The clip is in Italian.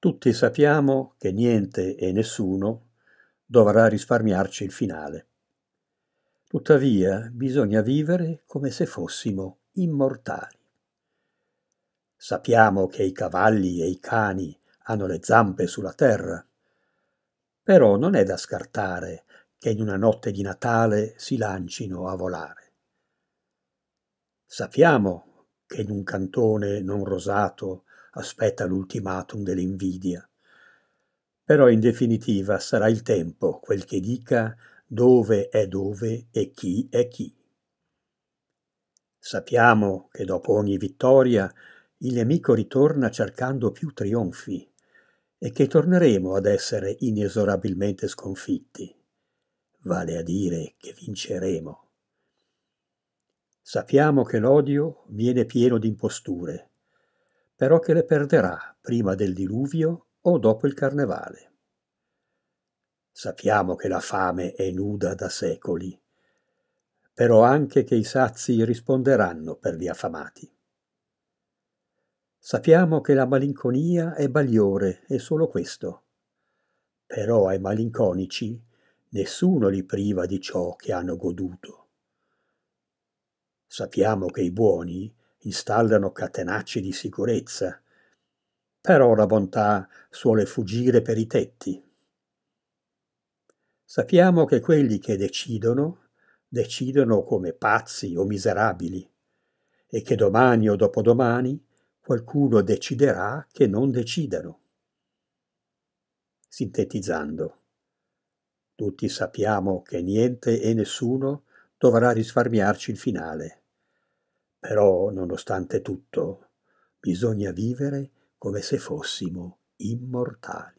Tutti sappiamo che niente e nessuno dovrà risparmiarci il finale. Tuttavia bisogna vivere come se fossimo immortali. Sappiamo che i cavalli e i cani hanno le zampe sulla terra, però non è da scartare che in una notte di Natale si lancino a volare. Sappiamo che in un cantone non rosato aspetta l'ultimatum dell'invidia. Però in definitiva sarà il tempo quel che dica dove è dove e chi è chi. Sappiamo che dopo ogni vittoria il nemico ritorna cercando più trionfi e che torneremo ad essere inesorabilmente sconfitti, vale a dire che vinceremo. Sappiamo che l'odio viene pieno di imposture però che le perderà prima del diluvio o dopo il carnevale. Sappiamo che la fame è nuda da secoli, però anche che i sazi risponderanno per gli affamati. Sappiamo che la malinconia è bagliore e solo questo, però ai malinconici nessuno li priva di ciò che hanno goduto. Sappiamo che i buoni installano catenacci di sicurezza, però la bontà suole fuggire per i tetti. Sappiamo che quelli che decidono, decidono come pazzi o miserabili, e che domani o dopodomani qualcuno deciderà che non decidano. Sintetizzando, tutti sappiamo che niente e nessuno dovrà risparmiarci il finale. Però, nonostante tutto, bisogna vivere come se fossimo immortali.